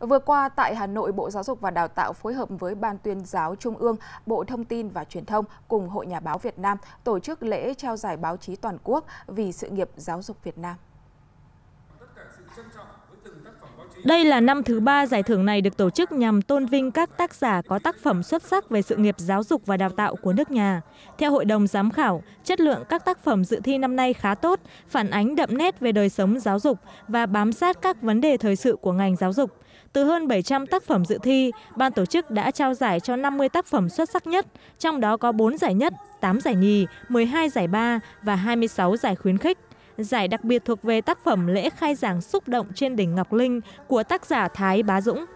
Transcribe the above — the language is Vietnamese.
Vừa qua tại Hà Nội, Bộ Giáo dục và Đào tạo phối hợp với Ban tuyên giáo Trung ương, Bộ Thông tin và Truyền thông cùng Hội Nhà báo Việt Nam tổ chức lễ trao giải báo chí toàn quốc vì sự nghiệp giáo dục Việt Nam. Đây là năm thứ ba giải thưởng này được tổ chức nhằm tôn vinh các tác giả có tác phẩm xuất sắc về sự nghiệp giáo dục và đào tạo của nước nhà. Theo hội đồng giám khảo, chất lượng các tác phẩm dự thi năm nay khá tốt, phản ánh đậm nét về đời sống giáo dục và bám sát các vấn đề thời sự của ngành giáo dục. Từ hơn 700 tác phẩm dự thi, ban tổ chức đã trao giải cho 50 tác phẩm xuất sắc nhất, trong đó có 4 giải nhất, 8 giải nhì, 12 giải ba và 26 giải khuyến khích giải đặc biệt thuộc về tác phẩm lễ khai giảng xúc động trên đỉnh ngọc linh của tác giả thái bá dũng